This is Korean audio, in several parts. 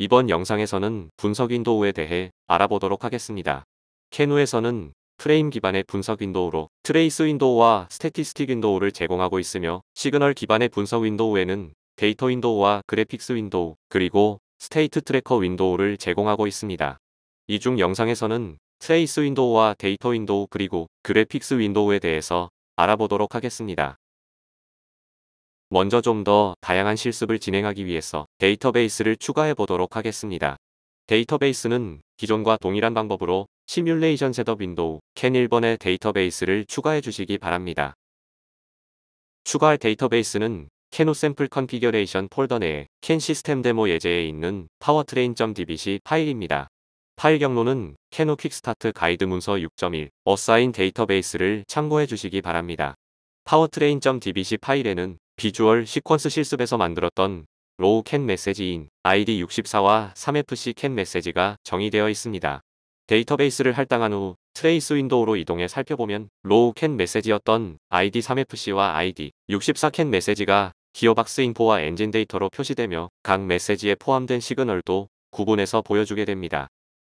이번 영상에서는 분석 윈도우에 대해 알아보도록 하겠습니다. 캐누에서는 프레임 기반의 분석 윈도우로 트레이스 윈도우와 스태티스틱 윈도우를 제공하고 있으며 시그널 기반의 분석 윈도우에는 데이터 윈도우와 그래픽스 윈도우 그리고 스테이트 트래커 윈도우를 제공하고 있습니다. 이 중 영상에서는 트레이스 윈도우와 데이터 윈도우 그리고 그래픽스 윈도우에 대해서 알아보도록 하겠습니다. 먼저 좀 더 다양한 실습을 진행하기 위해서 데이터베이스를 추가해 보도록 하겠습니다. 데이터베이스는 기존과 동일한 방법으로 시뮬레이션 셋업 윈도우 캔 1번의 데이터베이스를 추가해 주시기 바랍니다. 추가할 데이터베이스는 캐노 샘플 컨피규레이션 폴더 내에 캔 시스템 데모 예제에 있는 파워트레인.dbc 파일입니다. 파일 경로는 캐노 퀵스타트 가이드 문서 6.1 어사인 데이터베이스를 참고해 주시기 바랍니다. 파워트레인.dbc 파일에는 비주얼 시퀀스 실습에서 만들었던 로우 캔 메시지인 ID 64와 3FC 캔 메시지가 정의되어 있습니다. 데이터베이스를 할당한 후 트레이스 윈도우로 이동해 살펴보면 로우 캔 메시지였던 ID 3FC와 ID 64 캔 메시지가 기어박스 인포와 엔진 데이터로 표시되며 각 메시지에 포함된 시그널도 구분해서 보여주게 됩니다.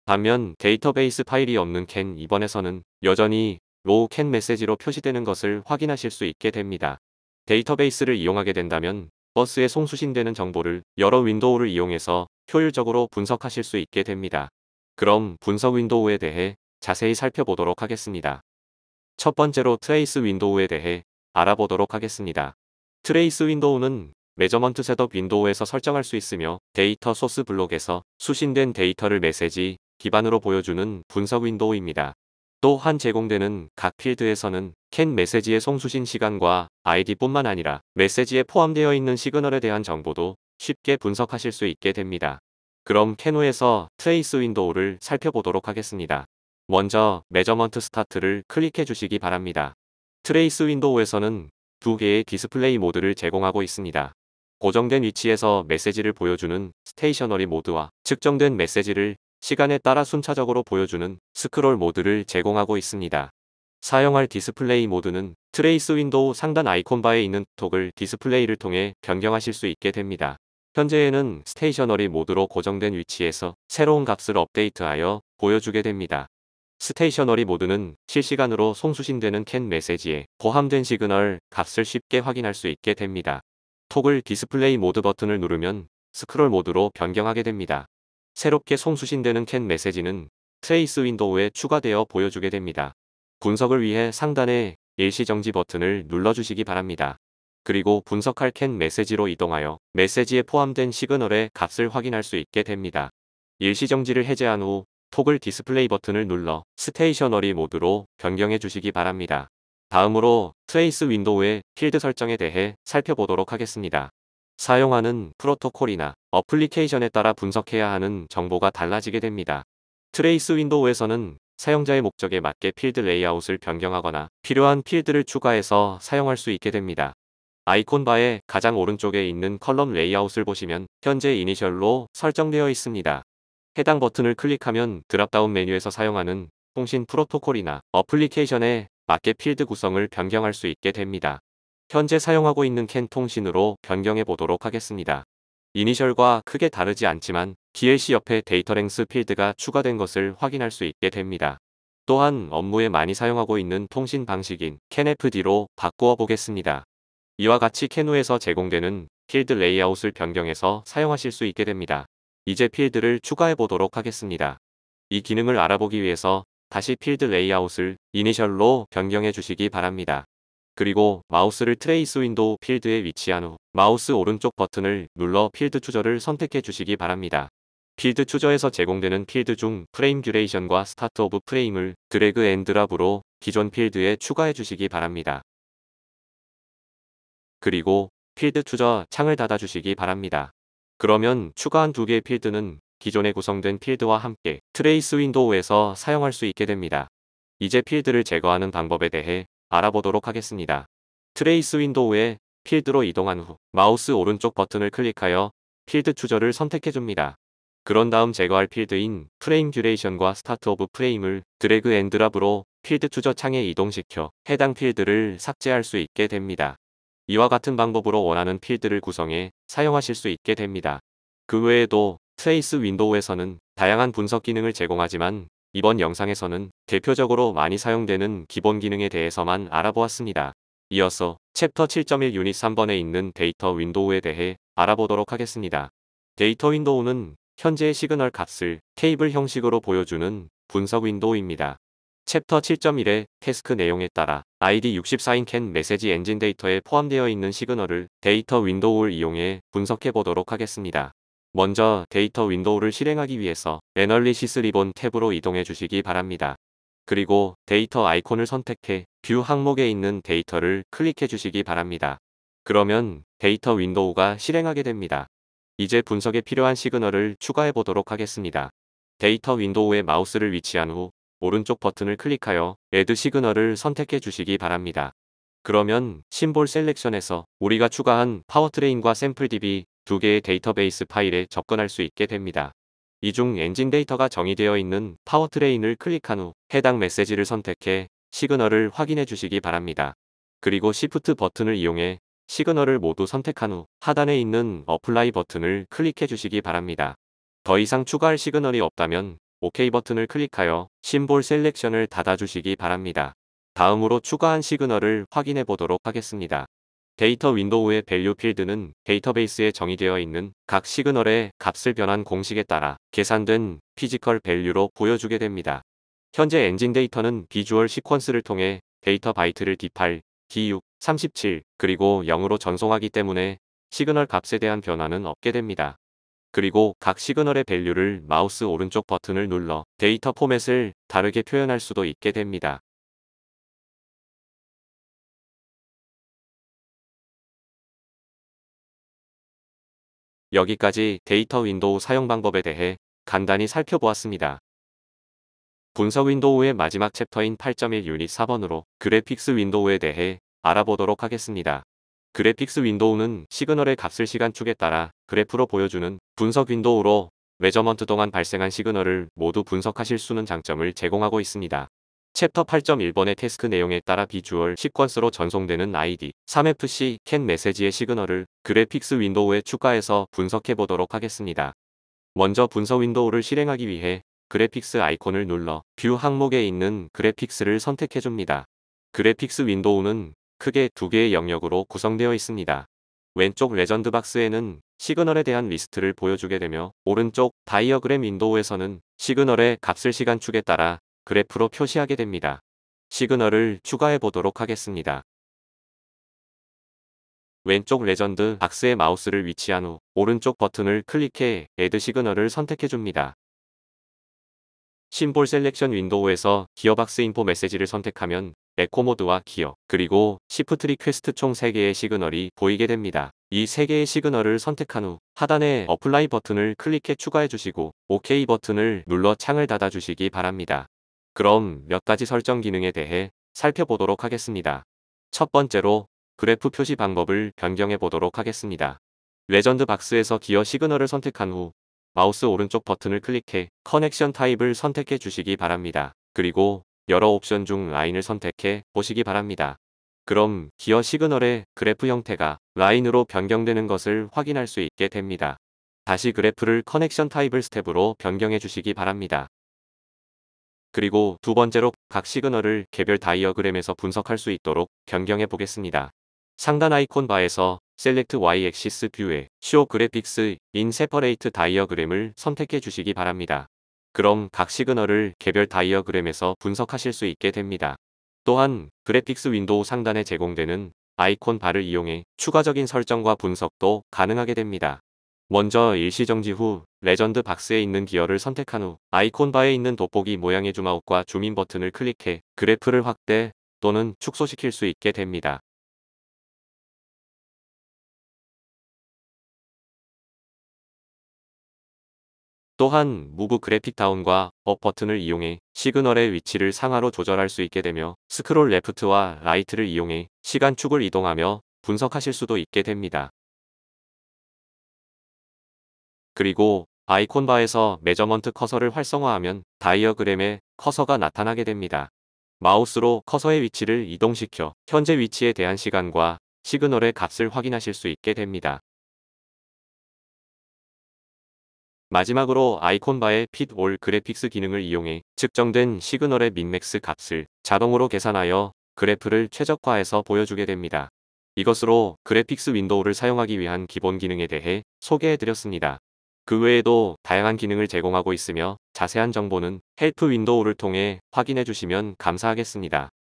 반면 데이터베이스 파일이 없는 캔 2번에서는 여전히 로우 캔 메시지로 표시되는 것을 확인하실 수 있게 됩니다. 데이터베이스를 이용하게 된다면 버스에 송수신되는 정보를 여러 윈도우를 이용해서 효율적으로 분석하실 수 있게 됩니다. 그럼 분석 윈도우에 대해 자세히 살펴보도록 하겠습니다. 첫 번째로 트레이스 윈도우에 대해 알아보도록 하겠습니다. 트레이스 윈도우는 메저먼트 셋업 윈도우에서 설정할 수 있으며 데이터 소스 블록에서 수신된 데이터를 메시지 기반으로 보여주는 분석 윈도우입니다. 또한 제공되는 각 필드에서는 캔 메시지의 송수신 시간과 아이디뿐만 아니라 메시지에 포함되어 있는 시그널에 대한 정보도 쉽게 분석하실 수 있게 됩니다. 그럼 캐노에서 트레이스 윈도우를 살펴보도록 하겠습니다. 먼저 매저먼트 스타트를 클릭해 주시기 바랍니다. 트레이스 윈도우에서는 두 개의 디스플레이 모드를 제공하고 있습니다. 고정된 위치에서 메시지를 보여주는 스테이셔너리 모드와 측정된 메시지를 시간에 따라 순차적으로 보여주는 스크롤 모드를 제공하고 있습니다. 사용할 디스플레이 모드는 트레이스 윈도우 상단 아이콘 바에 있는 톡을 디스플레이를 통해 변경하실 수 있게 됩니다. 현재에는 스테이셔너리 모드로 고정된 위치에서 새로운 값을 업데이트하여 보여주게 됩니다. 스테이셔너리 모드는 실시간으로 송수신되는 캔 메시지에 포함된 시그널 값을 쉽게 확인할 수 있게 됩니다. 톡을 디스플레이 모드 버튼을 누르면 스크롤 모드로 변경하게 됩니다. 새롭게 송수신되는 캔 메시지는 트레이스 윈도우에 추가되어 보여주게 됩니다. 분석을 위해 상단에 일시정지 버튼을 눌러주시기 바랍니다. 그리고 분석할 캔 메시지로 이동하여 메시지에 포함된 시그널의 값을 확인할 수 있게 됩니다. 일시정지를 해제한 후 토글 디스플레이 버튼을 눌러 스테이셔너리 모드로 변경해 주시기 바랍니다. 다음으로 트레이스 윈도우의 필드 설정에 대해 살펴보도록 하겠습니다. 사용하는 프로토콜이나 어플리케이션에 따라 분석해야 하는 정보가 달라지게 됩니다. 트레이스 윈도우에서는 사용자의 목적에 맞게 필드 레이아웃을 변경하거나 필요한 필드를 추가해서 사용할 수 있게 됩니다. 아이콘 바의 가장 오른쪽에 있는 컬럼 레이아웃을 보시면 현재 이니셜로 설정되어 있습니다. 해당 버튼을 클릭하면 드랍다운 메뉴에서 사용하는 통신 프로토콜이나 어플리케이션에 맞게 필드 구성을 변경할 수 있게 됩니다. 현재 사용하고 있는 캔 통신으로 변경해 보도록 하겠습니다. 이니셜과 크게 다르지 않지만 DLC 옆에 데이터랭스 필드가 추가된 것을 확인할 수 있게 됩니다. 또한 업무에 많이 사용하고 있는 통신 방식인 CanFD로 바꾸어 보겠습니다. 이와 같이 캔누에서 제공되는 필드 레이아웃을 변경해서 사용하실 수 있게 됩니다. 이제 필드를 추가해 보도록 하겠습니다. 이 기능을 알아보기 위해서 다시 필드 레이아웃을 이니셜로 변경해 주시기 바랍니다. 그리고 마우스를 트레이스 윈도우 필드에 위치한 후 마우스 오른쪽 버튼을 눌러 필드 추저를 선택해 주시기 바랍니다. 필드 추저에서 제공되는 필드 중 프레임 듀레이션과 스타트 오브 프레임을 드래그 앤 드랍으로 기존 필드에 추가해 주시기 바랍니다. 그리고 필드 추저 창을 닫아 주시기 바랍니다. 그러면 추가한 두 개의 필드는 기존에 구성된 필드와 함께 트레이스 윈도우에서 사용할 수 있게 됩니다. 이제 필드를 제거하는 방법에 대해 알아보도록 하겠습니다. 트레이스 윈도우에 필드로 이동한 후 마우스 오른쪽 버튼을 클릭하여 필드 추저를 선택해줍니다. 그런 다음 제거할 필드인 프레임 듀레이션과 스타트 오브 프레임을 드래그 앤 드랍으로 필드 추저 창에 이동시켜 해당 필드를 삭제할 수 있게 됩니다. 이와 같은 방법으로 원하는 필드를 구성해 사용하실 수 있게 됩니다. 그 외에도 트레이스 윈도우에서는 다양한 분석 기능을 제공하지만 이번 영상에서는 대표적으로 많이 사용되는 기본 기능에 대해서만 알아보았습니다. 이어서 챕터 7.1 유닛 3번에 있는 데이터 윈도우에 대해 알아보도록 하겠습니다. 데이터 윈도우는 현재의 시그널 값을 테이블 형식으로 보여주는 분석 윈도우입니다. 챕터 7.1의 태스크 내용에 따라 ID 64인 캔 메시지 엔진 데이터에 포함되어 있는 시그널을 데이터 윈도우를 이용해 분석해 보도록 하겠습니다. 먼저 데이터 윈도우를 실행하기 위해서 애널리시스 리본 탭으로 이동해 주시기 바랍니다. 그리고 데이터 아이콘을 선택해 뷰 항목에 있는 데이터를 클릭해 주시기 바랍니다. 그러면 데이터 윈도우가 실행하게 됩니다. 이제 분석에 필요한 시그널을 추가해 보도록 하겠습니다. 데이터 윈도우에 마우스를 위치한 후 오른쪽 버튼을 클릭하여 Add 시그널을 선택해 주시기 바랍니다. 그러면 심볼 셀렉션에서 우리가 추가한 파워트레인과 샘플 DB 두 개의 데이터베이스 파일에 접근할 수 있게 됩니다. 이 중 엔진 데이터가 정의되어 있는 파워트레인을 클릭한 후 해당 메시지를 선택해 시그널을 확인해 주시기 바랍니다. 그리고 Shift 버튼을 이용해 시그널을 모두 선택한 후 하단에 있는 어플라이 버튼을 클릭해 주시기 바랍니다. 더 이상 추가할 시그널이 없다면 OK 버튼을 클릭하여 심볼 셀렉션을 닫아주시기 바랍니다. 다음으로 추가한 시그널을 확인해 보도록 하겠습니다. 데이터 윈도우의 밸류 필드는 데이터베이스에 정의되어 있는 각 시그널의 값을 변환 공식에 따라 계산된 피지컬 밸류로 보여주게 됩니다. 현재 엔진 데이터는 비주얼 시퀀스를 통해 데이터 바이트를 D8, D6, 37, 그리고 0으로 전송하기 때문에 시그널 값에 대한 변화는 없게 됩니다. 그리고 각 시그널의 밸류를 마우스 오른쪽 버튼을 눌러 데이터 포맷을 다르게 표현할 수도 있게 됩니다. 여기까지 데이터 윈도우 사용 방법에 대해 간단히 살펴보았습니다. 분석 윈도우의 마지막 챕터인 8.1 유닛 4번으로 그래픽스 윈도우에 대해 알아보도록 하겠습니다. 그래픽스 윈도우는 시그널의 값을 시간축에 따라 그래프로 보여주는 분석 윈도우로 매저먼트 동안 발생한 시그널을 모두 분석하실 수는 있 장점을 제공하고 있습니다. 챕터 8.1번의 태스크 내용에 따라 비주얼 시퀀스로 전송되는 ID 3FC 캔 메시지의 시그널을 그래픽스 윈도우에 추가해서 분석해 보도록 하겠습니다. 먼저 분석 윈도우를 실행하기 위해 그래픽스 아이콘을 눌러 뷰 항목에 있는 그래픽스를 선택해 줍니다. 그래픽스 윈도우는 크게 두 개의 영역으로 구성되어 있습니다. 왼쪽 레전드 박스에는 시그널에 대한 리스트를 보여주게 되며 오른쪽 다이어그램 윈도우에서는 시그널의 값을 시간축에 따라 그래프로 표시하게 됩니다. 시그널을 추가해 보도록 하겠습니다. 왼쪽 레전드 박스의 마우스를 위치한 후 오른쪽 버튼을 클릭해 a 드 시그널을 선택해줍니다. 심볼 셀렉션 윈도우에서 기어박스 인포 메시지를 선택하면 에코 모드와 기어 그리고 시프트 리퀘스트 총 3개의 시그널이 보이게 됩니다. 이 3개의 시그널을 선택한 후 하단에 어플라이 버튼을 클릭해 추가해 주시고 OK 버튼을 눌러 창을 닫아 주시기 바랍니다. 그럼 몇 가지 설정 기능에 대해 살펴보도록 하겠습니다. 첫 번째로 그래프 표시 방법을 변경해 보도록 하겠습니다. 레전드 박스에서 기어 시그널을 선택한 후 마우스 오른쪽 버튼을 클릭해 커넥션 타입을 선택해 주시기 바랍니다. 그리고 여러 옵션 중 라인을 선택해 보시기 바랍니다. 그럼 기어 시그널의 그래프 형태가 라인으로 변경되는 것을 확인할 수 있게 됩니다. 다시 그래프를 커넥션 타입을 스텝으로 변경해 주시기 바랍니다. 그리고 두 번째로 각 시그널을 개별 다이어그램에서 분석할 수 있도록 변경해 보겠습니다. 상단 아이콘 바에서 Select Y-Axis 뷰에 Show Graphics in Separate 다이어그램을 선택해 주시기 바랍니다. 그럼 각 시그널을 개별 다이어그램에서 분석하실 수 있게 됩니다. 또한 그래픽스 윈도우 상단에 제공되는 아이콘 바를 이용해 추가적인 설정과 분석도 가능하게 됩니다. 먼저 일시정지 후 레전드 박스에 있는 기어를 선택한 후 아이콘 바에 있는 돋보기 모양의 줌아웃과 줌인 버튼을 클릭해 그래프를 확대 또는 축소시킬 수 있게 됩니다. 또한 무브 그래픽 다운과 업 버튼을 이용해 시그널의 위치를 상하로 조절할 수 있게 되며 스크롤 레프트와 라이트를 이용해 시간축을 이동하며 분석하실 수도 있게 됩니다. 그리고 아이콘바에서 메저먼트 커서를 활성화하면 다이어그램에 커서가 나타나게 됩니다. 마우스로 커서의 위치를 이동시켜 현재 위치에 대한 시간과 시그널의 값을 확인하실 수 있게 됩니다. 마지막으로 아이콘바의 핏올 그래픽스 기능을 이용해 측정된 시그널의 민맥스 값을 자동으로 계산하여 그래프를 최적화해서 보여주게 됩니다. 이것으로 그래픽스 윈도우를 사용하기 위한 기본 기능에 대해 소개해드렸습니다. 그 외에도 다양한 기능을 제공하고 있으며 자세한 정보는 헬프 윈도우를 통해 확인해 주시면 감사하겠습니다.